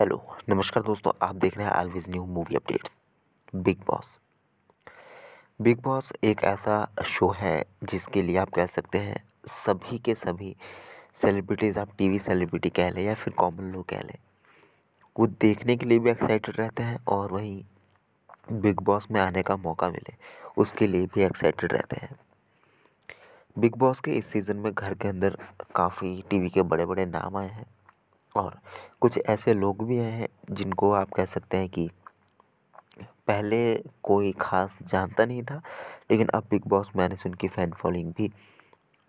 hello नमस्कार दोस्तों आप देख रहे हैं always new movie updates Bigg Boss Bigg Boss एक ऐसा शो है जिसके लिए आप कह सकते हैं सभी के सभी सेलिब्रिटीज़ आप टीवी सेलिब्रिटी कह लें या फिर कॉमन लोग कह लें वो देखने के लिए भी एक्साइटेड रहते हैं और वहीं बिग बॉस में आने का मौका मिले उसके लिए भी एक्साइटेड रहते हैं बिग बॉस के इस सीज़न में घर के अंदर काफ़ी टीवी के बड़े बड़े नाम आए हैं और कुछ ऐसे लोग भी हैं जिनको आप कह सकते हैं कि पहले कोई ख़ास जानता नहीं था लेकिन अब बिग बॉस मैंने से उनकी फ़ैन फॉलोइंग भी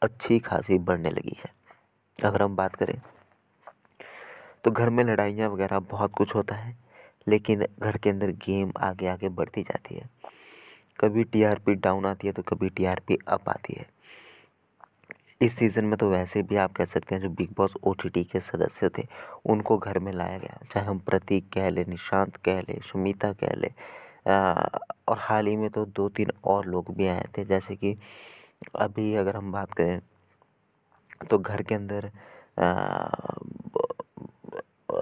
अच्छी खासी बढ़ने लगी है अगर हम बात करें तो घर में लड़ाइयाँ वगैरह बहुत कुछ होता है लेकिन घर के अंदर गेम आगे आगे बढ़ती जाती है कभी टीआरपी डाउन आती है तो कभी टीआरपी अप आती है इस सीज़न में तो वैसे भी आप कह सकते हैं जो बिग बॉस ओ के सदस्य थे उनको घर में लाया गया चाहे हम प्रतीक कह लें निशांत कह लें सुमिता कह लें और हाल ही में तो दो तीन और लोग भी आए थे जैसे कि अभी अगर हम बात करें तो घर के अंदर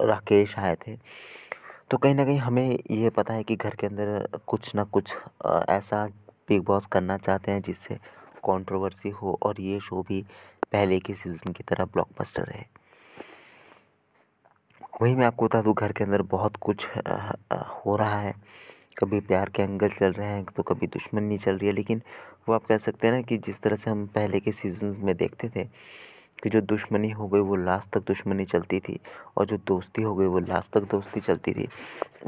राकेश आए थे तो कहीं ना कहीं हमें ये पता है कि घर के अंदर कुछ ना कुछ ऐसा बिग बॉस करना चाहते हैं जिससे कंट्रोवर्सी हो और ये शो भी पहले के सीज़न की तरह ब्लॉकबस्टर है वहीं मैं आपको बता दूँ घर के अंदर बहुत कुछ हो रहा है कभी प्यार के एंगल चल रहे हैं तो कभी दुश्मनी चल रही है लेकिन वो आप कह सकते हैं ना कि जिस तरह से हम पहले के सीजन्स में देखते थे कि जो दुश्मनी हो गई वो लास्ट तक दुश्मनी चलती थी और जो दोस्ती हो गई वो लास्ट तक दोस्ती चलती थी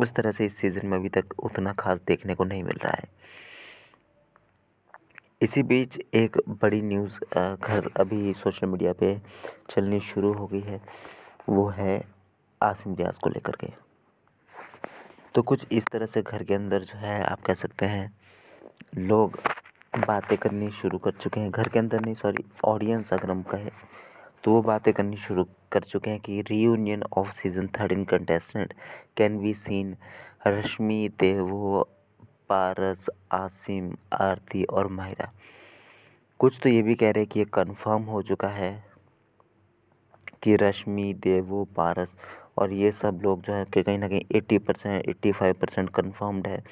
उस तरह से इस सीज़न में अभी तक उतना खास देखने को नहीं मिल रहा है इसी बीच एक बड़ी न्यूज़ घर अभी सोशल मीडिया पे चलनी शुरू हो गई है वो है आसिम रियाज को लेकर के तो कुछ इस तरह से घर के अंदर जो है आप कह सकते हैं लोग बातें करनी शुरू कर चुके हैं घर के अंदर नहीं सॉरी ऑडियंस अगर हम कहें तो वो बातें करनी शुरू कर चुके हैं कि reunion of season thirteen contestant can be seen Rashmi देवो पारस आसिम आरती और माहिरा कुछ तो ये भी कह रहे हैं कि ये कन्फर्म हो चुका है कि रश्मि देवो पारस और ये सब लोग जो है कि कहीं ना कहीं eighty percent eighty five percent confirmed है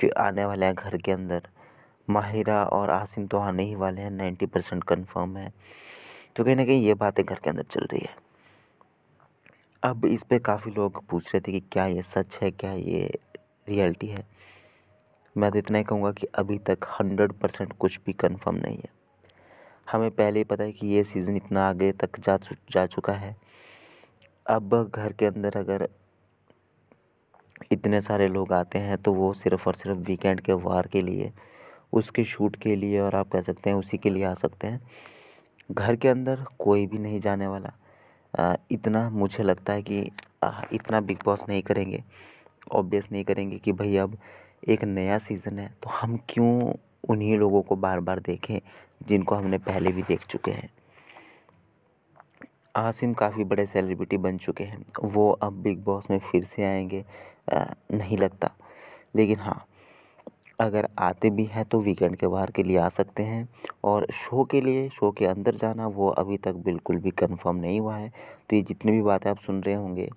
कि आने वाले हैं घर के अंदर माहिरा और आसिम तो आने ही वाले हैं नाइन्टी परसेंट कन्फर्म है तो कहीं ना कहीं ये बातें घर के अंदर चल रही है अब इस पर काफ़ी लोग पूछ रहे थे कि क्या ये सच है क्या ये रियलिटी है मैं तो इतना ही कहूँगा कि अभी तक हंड्रेड परसेंट कुछ भी कंफर्म नहीं है हमें पहले ही पता है कि ये सीज़न इतना आगे तक जा जा चुका है अब घर के अंदर अगर इतने सारे लोग आते हैं तो वो सिर्फ़ और सिर्फ वीकेंड के वार के लिए उसके शूट के लिए और आप कह सकते हैं उसी के लिए आ सकते हैं घर के अंदर कोई भी नहीं जाने वाला इतना मुझे लगता है कि इतना बिग बॉस नहीं करेंगे ऑब्वियस नहीं करेंगे कि भाई अब एक नया सीज़न है तो हम क्यों उन्हीं लोगों को बार बार देखें जिनको हमने पहले भी देख चुके हैं आसिम काफ़ी बड़े सेलिब्रिटी बन चुके हैं वो अब बिग बॉस में फिर से आएंगे आ, नहीं लगता लेकिन हाँ अगर आते भी हैं तो वीकेंड के बाहर के लिए आ सकते हैं और शो के लिए शो के अंदर जाना वो अभी तक बिल्कुल भी कंफर्म नहीं हुआ है तो ये जितनी भी बातें आप सुन रहे होंगे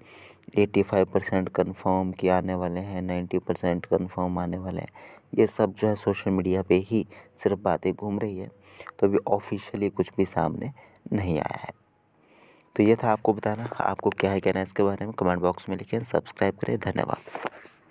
एटी फाइव परसेंट कन्फर्म कि आने वाले हैं नाइन्टी परसेंट कन्फर्म आने वाले हैं ये सब जो है सोशल मीडिया पे ही सिर्फ बातें घूम रही है तो अभी ऑफिशियली कुछ भी सामने नहीं आया है तो ये था आपको बताना आपको क्या है कहना है इसके बारे में कमेंट बॉक्स में लिखें सब्सक्राइब करें धन्यवाद